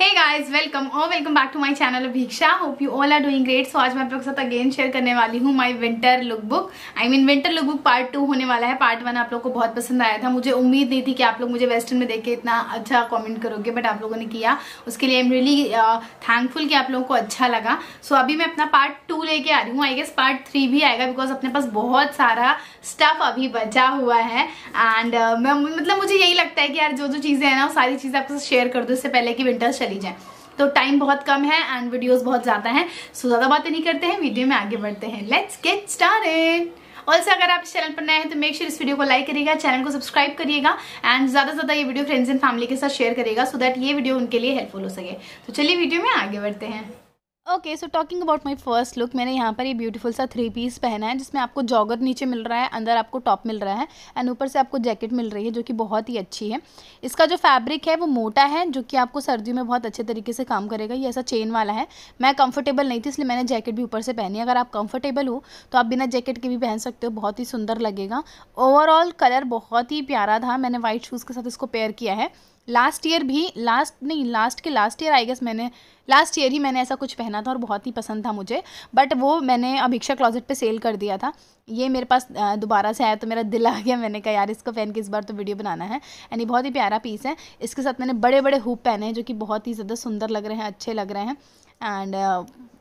हे guys welcome और welcome back to my channel Abhiksha hope you all are doing great so आज मैं आप लोगों के साथ अगेन शेयर करने वाली हूँ my winter look book I mean winter look book part two होने वाला है पार्ट वन आप लोग को बहुत पसंद आया था मुझे उम्मीद नहीं थी कि आप लोग मुझे वेस्टर्न में देख के इतना अच्छा कॉमेंट करोगे बट आप लोगों ने किया उसके लिए आई एम रियली थैंकफुल कि आप लोगों को अच्छा लगा सो so, अभी मैं अपना पार्ट टू लेके आ रही हूँ आई गेस पार्ट थ्री भी आएगा बिकॉज अपने पास बहुत सारा स्टफ अभी बचा हुआ है एंड uh, मतलब मुझे यही लगता है कि यार जो जो चीज़ें हैं ना वो सारी चीज़ें आपके साथ शेयर कर दो इससे पहले कि विंटर चली जाए तो टाइम बहुत कम है एंड वीडियोस बहुत ज़्यादा हैं सो ज़्यादा बातें नहीं करते हैं वीडियो में आगे बढ़ते हैं लेट्स गेट स्टार्टेड ऑल्सो अगर आप इस चैनल पर नए हैं तो मेक श्योर sure इस वीडियो को लाइक करिएगा चैनल को सब्सक्राइब करिएगा एंड ज़्यादा से ज़्यादा ये वीडियो फ्रेंड्स एंड फैमिली के साथ शेयर करेगा सो so दैट ये वीडियो उनके लिए हेल्पफुल हो सके तो चलिए वीडियो में आगे बढ़ते हैं okay so talking about my first look मैंने यहाँ पर ये ब्यूटीफुल सा थ्री पीस पहना है जिसमें आपको जॉगर नीचे मिल रहा है अंदर आपको टॉप मिल रहा है एंड ऊपर से आपको जैकेट मिल रही है जो कि बहुत ही अच्छी है इसका जो फैब्रिक है वो मोटा है जो कि आपको सर्दियों में बहुत अच्छे तरीके से काम करेगा ये ऐसा चेन वाला है मैं कंफर्टेबल नहीं थी इसलिए मैंने जैकेट भी ऊपर से पहनी अगर आप कंफर्टेबल हो तो आप बिना जैकेट के भी पहन सकते हो बहुत ही सुंदर लगेगा ओवरऑल कलर बहुत ही प्यारा था मैंने वाइट शूज़ के साथ इसको पेयर किया है लास्ट ईयर भी लास्ट नहीं लास्ट के लास्ट ईयर आई गेस मैंने लास्ट ईयर ही मैंने ऐसा कुछ पहना था और बहुत ही पसंद था मुझे बट वो मैंने अभिक्षा क्लॉजेट पे सेल कर दिया था ये मेरे पास दोबारा से आया तो मेरा दिल आ गया मैंने कहा यार इसको पहन के इस बार तो वीडियो बनाना है यानी बहुत ही प्यारा पीस है इसके साथ मैंने बड़े बड़े हुप पहने हैं जो कि बहुत ही ज़्यादा सुंदर लग रहे हैं अच्छे लग रहे हैं एंड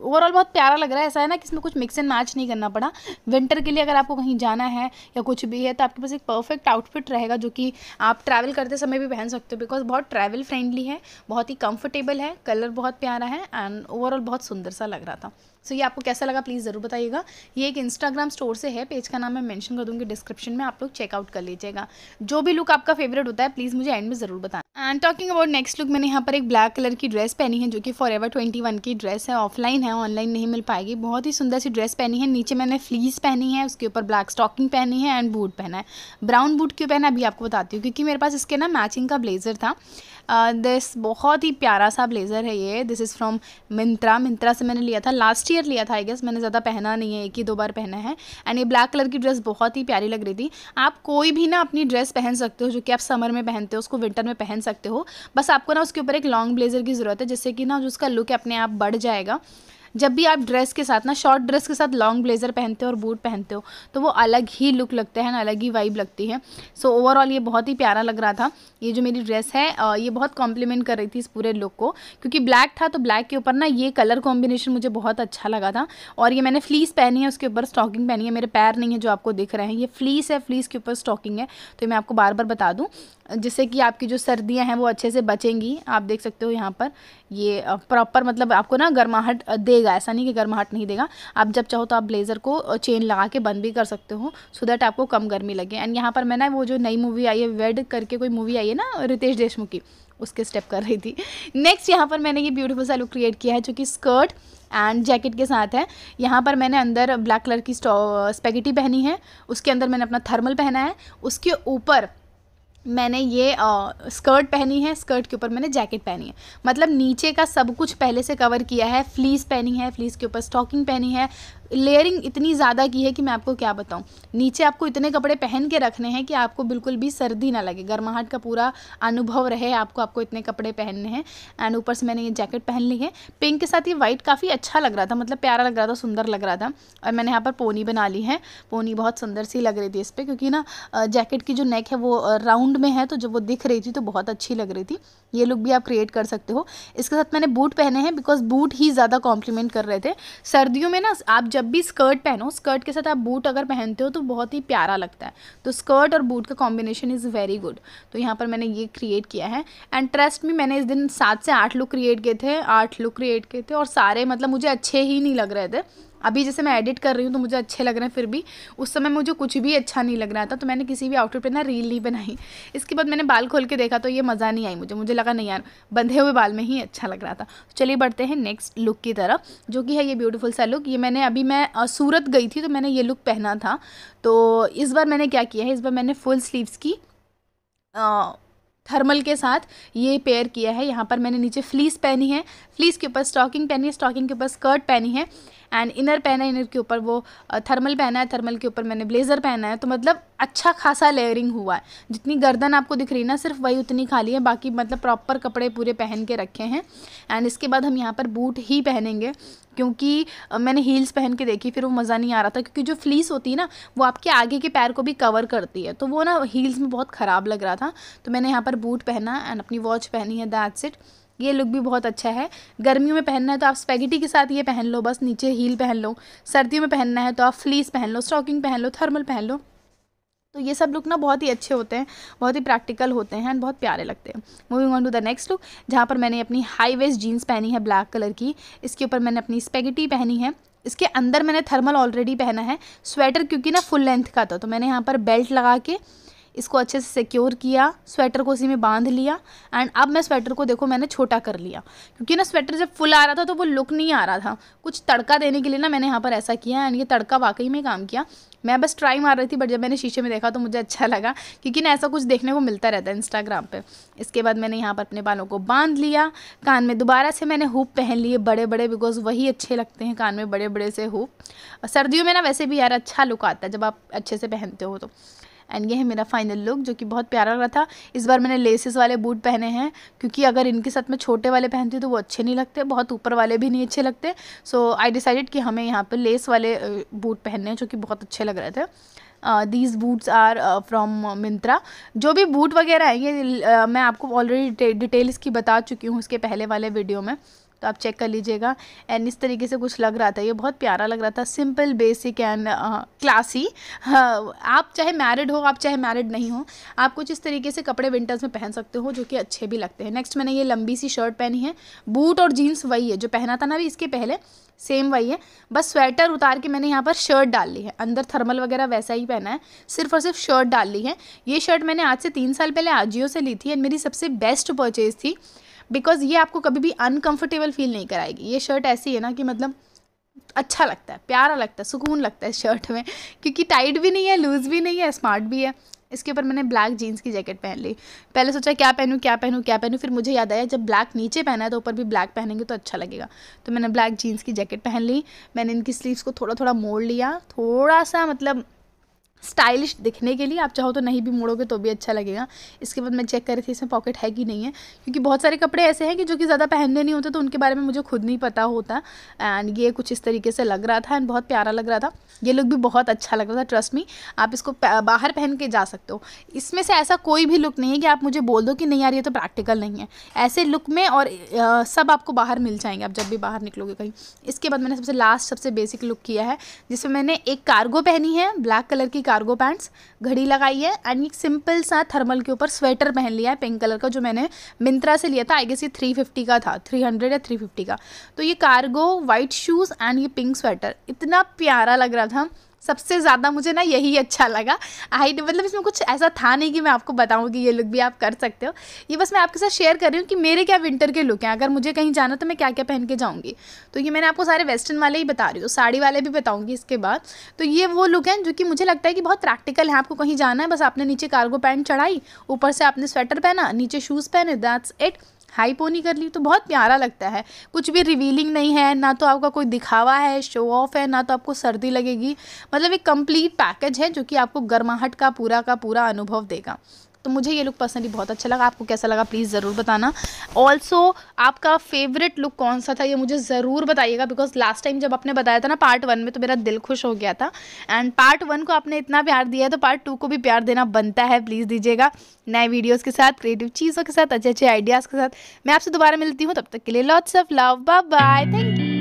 ओवरऑल uh, बहुत प्यारा लग रहा है ऐसा है ना कि इसमें कुछ मिक्स एंड मैच नहीं करना पड़ा विंटर के लिए अगर आपको कहीं जाना है या कुछ भी है तो आपके पास एक परफेक्ट आउटफिट रहेगा जो कि आप ट्रैवल करते समय भी पहन सकते हो बिकॉज बहुत ट्रैवल फ्रेंडली है बहुत ही कंफर्टेबल है कलर बहुत प्यारा है एंड ओवरऑल बहुत सुंदर सा लग रहा था सो so, ये आपको कैसा लगा प्लीज़ ज़रूर बताइएगा ये एक इंस्टाग्राम स्टोर से है पेज का नाम मैं मेंशन कर दूँगी डिस्क्रिप्शन में आप लोग चेकआउट कर लीजिएगा जो भी लुक आपका फेवरेट होता है प्लीज़ मुझे एंड में ज़रूर बताना and talking about next look मैंने यहाँ पर एक ब्लैक कलर की ड्रेस पहनी है जो कि फॉर एवर ट्वेंटी वन की ड्रेस है ऑफलाइन है ऑनलाइन नहीं मिल पाएगी बहुत ही सुंदर सी ड्रेस पहनी है नीचे मैंने फ्लीस पहनी है उसके ऊपर ब्लैक स्टॉकिंग पहनी है एंड बूट पहना है ब्राउन बूट क्यों पहना अभी आपको बताती हूँ क्योंकि मेरे पास इसके ना मैचिंग का ब्लेज़र था दिस uh, बहुत ही प्यारा सा ब्लेज़र है ये this is from Myntra Myntra से मैंने लिया था लास्ट ईयर लिया था आई गेस मैंने ज़्यादा पहना नहीं है एक ही दो बार पहना है एंड ये ब्लैक कलर की ड्रेस बहुत ही प्यारी लग रही थी आप कोई भी ना अपनी ड्रेस पहन सकते हो जो कि आप समर में पहनते हो उसको विंटर में पहन सकते हो बस आपको ना उसके ऊपर एक लॉन्ग ब्लेजर की ज़रूरत है जिससे कि ना जो उसका लुक अपने आप बढ़ जाएगा जब भी आप ड्रेस के साथ ना शॉर्ट ड्रेस के साथ लॉन्ग ब्लेजर पहनते हो और बूट पहनते हो तो वो अलग ही लुक लगते हैं अलग ही वाइब लगती है सो so, ओवरऑल ये बहुत ही प्यारा लग रहा था ये जो मेरी ड्रेस है ये बहुत कॉम्प्लीमेंट कर रही थी इस पूरे लुक को क्योंकि ब्लैक था तो ब्लैक के ऊपर ना ये कलर कॉम्बिनेशन मुझे बहुत अच्छा लगा था और ये मैंने फ्लीस पहनी है उसके ऊपर स्टॉकिंग पहनी है मेरे पैर नहीं है जो आपको दिख रहे हैं ये फ्लीस है फ्लीस के ऊपर स्टॉकिंग है तो मैं आपको बार बार बता दूँ जिससे कि आपकी जो सर्दियां हैं वो अच्छे से बचेंगी आप देख सकते हो यहाँ पर ये प्रॉपर मतलब आपको ना गर्माहट देगा ऐसा नहीं कि गर्माहट नहीं देगा आप जब चाहो तो आप ब्लेज़र को चेन लगा के बंद भी कर सकते हो सो दैट आपको कम गर्मी लगे एंड यहाँ पर मैं ना वो जो नई मूवी आई है वेड करके कोई मूवी आई है ना रितेश देशमुख की उसके स्टेप कर रही थी नेक्स्ट यहाँ पर मैंने ये ब्यूटीफुल सा लुक क्रिएट किया है जो कि स्कर्ट एंड जैकेट के साथ है यहाँ पर मैंने अंदर ब्लैक कलर की स्पेगेटी पहनी है उसके अंदर मैंने अपना थर्मल पहना है उसके ऊपर मैंने ये आ, स्कर्ट पहनी है स्कर्ट के ऊपर मैंने जैकेट पहनी है मतलब नीचे का सब कुछ पहले से कवर किया है फ्लीस पहनी है फ्लीस के ऊपर स्टॉकिंग पहनी है लेयरिंग इतनी ज़्यादा की है कि मैं आपको क्या बताऊँ नीचे आपको इतने कपड़े पहन के रखने हैं कि आपको बिल्कुल भी सर्दी ना लगे गर्माहट का पूरा अनुभव रहे आपको आपको इतने कपड़े पहनने हैं एंड ऊपर से मैंने ये जैकेट पहन ली है पिंक के साथ ये वाइट काफ़ी अच्छा लग रहा था मतलब प्यारा लग रहा था सुंदर लग रहा था और मैंने यहाँ पर पोनी बना ली है पोनी बहुत सुंदर सी लग रही थी इस पर क्योंकि ना जैकेट की जो नेक है वो राउंड राउंड में है तो जब वो दिख रही थी तो बहुत अच्छी लग रही थी ये लुक भी आप क्रिएट कर सकते हो इसके साथ मैंने बूट पहने हैं बिकॉज बूट ही ज़्यादा कॉम्प्लीमेंट कर रहे थे सर्दियों में ना आप जब भी स्कर्ट पहनो स्कर्ट के साथ आप बूट अगर पहनते हो तो बहुत ही प्यारा लगता है तो स्कर्ट और बूट का कॉम्बिनेशन इज़ वेरी गुड तो यहाँ पर मैंने ये क्रिएट किया है एंड ट्रस्ट में मैंने इस दिन सात से आठ लुक क्रिएट किए थे आठ लुक क्रिएट किए थे और सारे मतलब मुझे अच्छे ही नहीं लग रहे थे अभी जैसे मैं एडिट कर रही हूँ तो मुझे अच्छे लग रहे हैं फिर भी उस समय मुझे कुछ भी अच्छा नहीं लग रहा था तो मैंने किसी भी आउटफिट पे ना रील नहीं बनाई इसके बाद मैंने बाल खोल के देखा तो ये मज़ा नहीं आई मुझे मुझे लगा नहीं यार बंधे हुए बाल में ही अच्छा लग रहा था तो चलिए बढ़ते हैं नेक्स्ट लुक की तरफ जो कि है ये ब्यूटीफुल सा लुक ये मैंने अभी मैं सूरत गई थी तो मैंने ये लुक पहना था तो इस बार मैंने क्या किया है इस बार मैंने फुल स्लीव्स की थर्मल के साथ ये पेयर किया है यहाँ पर मैंने नीचे फ्लीस पहनी है फ्लीस के ऊपर स्टॉकिंग पहनी है स्टॉकिंग के ऊपर स्कर्ट पहनी है एंड इनर पहना है इनर के ऊपर वो थर्मल पहना है थर्मल के ऊपर मैंने ब्लेजर पहना है तो मतलब अच्छा खासा लेयरिंग हुआ है जितनी गर्दन आपको दिख रही है ना सिर्फ वही उतनी खाली है बाकी मतलब प्रॉपर कपड़े पूरे पहन के रखे हैं एंड इसके बाद हम यहाँ पर बूट ही पहनेंगे क्योंकि मैंने हील्स पहन के देखी फिर वो मज़ा नहीं आ रहा था क्योंकि जो फ्लीस होती है ना वो आपके आगे के पैर को भी कवर करती है तो वो ना हील्स में बहुत ख़राब लग रहा था तो मैंने यहाँ पर बूट पहना एंड अपनी वॉच पहनी है दैट्स इट ये लुक भी बहुत अच्छा है गर्मियों में पहनना है तो आप स्पेगेटी के साथ ये पहन लो बस नीचे हील पहन लो सर्दियों में पहनना है तो आप फ्लीस पहन लो स्टॉकिंग पहन लो थर्मल पहन लो तो ये सब लुक ना बहुत ही अच्छे होते हैं बहुत ही प्रैक्टिकल होते हैं एंड बहुत प्यारे लगते हैं moving on to the next look जहाँ पर मैंने अपनी हाई वेस्ट जीन्स पहनी है ब्लैक कलर की इसके ऊपर मैंने अपनी स्पेगेटी पहनी है इसके अंदर मैंने थर्मल ऑलरेडी पहना है स्वेटर क्योंकि ना फुल लेंथ का था तो मैंने यहाँ पर बेल्ट लगा के इसको अच्छे से सिक्योर किया स्वेटर को उसी में बांध लिया एंड अब मैं स्वेटर को देखो मैंने छोटा कर लिया क्योंकि ना स्वेटर जब फुल आ रहा था तो वो लुक नहीं आ रहा था कुछ तड़का देने के लिए ना मैंने यहाँ पर ऐसा किया एंड ये तड़का वाकई में काम किया मैं बस ट्राई मार रही थी बट जब मैंने शीशे में देखा तो मुझे अच्छा लगा क्योंकि ना ऐसा कुछ देखने को मिलता रहता है इंस्टाग्राम पर इसके बाद मैंने यहाँ पर अपने बालों को बांध लिया कान में दोबारा से मैंने हुप पहन लिए बड़े बड़े बिकॉज वही अच्छे लगते हैं कान में बड़े बड़े से हुप सर्दियों में ना वैसे भी यार अच्छा लुक आता है जब आप अच्छे से पहनते हो तो एंड ये है मेरा फाइनल लुक जो कि बहुत प्यारा लग रहा था इस बार मैंने लेसेस वाले बूट पहने हैं क्योंकि अगर इनके साथ मैं छोटे वाले पहनती तो वो अच्छे नहीं लगते बहुत ऊपर वाले भी नहीं अच्छे लगते सो आई डिसाइडेड कि हमें यहाँ पर लेस वाले बूट पहनने हैं जो कि बहुत अच्छे लग रहे थे these boots are from Myntra जो भी बूट वगैरह हैं ये uh, मैं आपको ऑलरेडी डिटेल्स की बता चुकी हूँ इसके पहले वाले वीडियो में तो आप चेक कर लीजिएगा एंड इस तरीके से कुछ लग रहा था ये बहुत प्यारा लग रहा था सिंपल बेसिक एंड क्लासी आप चाहे मैरिड हो आप चाहे मैरिड नहीं हो आप कुछ इस तरीके से कपड़े विंटर्स में पहन सकते हो जो कि अच्छे भी लगते हैं नेक्स्ट मैंने ये लंबी सी शर्ट पहनी है बूट और जीन्स वही है जो पहना था ना अभी इसके पहले सेम वही है बस स्वेटर उतार के मैंने यहाँ पर शर्ट डाल ली है अंदर थर्मल वगैरह वैसा ही पहना है सिर्फ और सिर्फ शर्ट डाल ली है ये शर्ट मैंने आज से तीन साल पहले आजियो से ली थी एंड मेरी सबसे बेस्ट परचेज़ थी बिकॉज ये आपको कभी भी अनकम्फर्टेबल फील नहीं कराएगी ये शर्ट ऐसी है ना कि मतलब अच्छा लगता है प्यारा लगता है सुकून लगता है इस शर्ट में क्योंकि टाइट भी नहीं है लूज़ भी नहीं है स्मार्ट भी है इसके ऊपर मैंने ब्लैक जीन्स की जैकेट पहन ली पहले सोचा क्या पहनूँ क्या पहनूँ क्या पहनूँ फिर मुझे याद आया जब ब्लैक नीचे पहना है तो ऊपर भी ब्लैक पहनेंगे तो अच्छा लगेगा तो मैंने ब्लैक जीन्स की जैकेट पहन ली मैंने इनकी स्लीव्स को थोड़ा थोड़ा मोड़ लिया थोड़ा सा मतलब स्टाइलिश दिखने के लिए आप चाहो तो नहीं भी मोड़ोगे तो भी अच्छा लगेगा इसके बाद मैं चेक कर रही थी इसमें पॉकेट है कि नहीं है क्योंकि बहुत सारे कपड़े ऐसे हैं कि जो कि ज़्यादा पहनने नहीं होते तो उनके बारे में मुझे खुद नहीं पता होता एंड ये कुछ इस तरीके से लग रहा था एंड बहुत प्यारा लग रहा था ये लुक भी बहुत अच्छा लग रहा था ट्रस्ट मी आप इसको बाहर पहन के जा सकते हो इसमें से ऐसा कोई भी लुक नहीं है कि आप मुझे बोल दो कि नहीं यार ये तो प्रैक्टिकल नहीं है ऐसे लुक में और सब आपको बाहर मिल जाएंगे आप जब भी बाहर निकलोगे कहीं इसके बाद मैंने सबसे लास्ट सबसे बेसिक लुक किया है जिसमें मैंने एक कार्गो पहनी है ब्लैक कलर की कार्गो पैंट्स घड़ी लगाई है एंड एक सिंपल सा थर्मल के ऊपर स्वेटर पहन लिया है पिंक कलर का जो मैंने मिंत्रा से लिया था आई गेस ये थ्री फिफ्टी का था थ्री हंड्रेड या थ्री फिफ्टी का तो ये कार्गो वाइट शूज़ एंड ये पिंक स्वेटर इतना प्यारा लग रहा था सबसे ज़्यादा मुझे ना यही अच्छा लगा आई मतलब इसमें कुछ ऐसा था नहीं कि मैं आपको बताऊँगी ये लुक भी आप कर सकते हो ये बस मैं आपके साथ शेयर कर रही हूँ कि मेरे क्या विंटर के लुक हैं अगर मुझे कहीं जाना तो मैं क्या क्या पहन के जाऊँगी तो ये मैंने आपको सारे वेस्टर्न वाले ही बता रही हूँ साड़ी वाले भी बताऊँगी इसके बाद तो ये वो लुक है जो कि मुझे लगता है कि बहुत प्रैक्टिकल है आपको कहीं जाना है बस आपने नीचे कार्गो पैंट चढ़ाई ऊपर से आपने स्वेटर पहना नीचे शूज़ पहने दैट्स इट हाई पोनी कर ली तो बहुत प्यारा लगता है कुछ भी रिवीलिंग नहीं है ना तो आपका कोई दिखावा है शो ऑफ है ना तो आपको सर्दी लगेगी मतलब एक कंप्लीट पैकेज है जो कि आपको गर्माहट का पूरा का पूरा अनुभव देगा तो मुझे ये लुक पर्सनली बहुत अच्छा लगा आपको कैसा लगा प्लीज़ ज़रूर बताना ऑल्सो आपका फेवरेट लुक कौन सा था ये मुझे ज़रूर बताइएगा बिकॉज लास्ट टाइम जब आपने बताया था ना पार्ट वन में तो मेरा दिल खुश हो गया था एंड पार्ट वन को आपने इतना प्यार दिया है तो पार्ट टू को भी प्यार देना बनता है प्लीज़ दीजिएगा नए वीडियोज़ के साथ क्रिएटिव चीज़ों के साथ अच्छे अच्छे आइडियाज़ के साथ मैं आपसे दोबारा मिलती हूँ तब तक के लिए lots of love bye thank you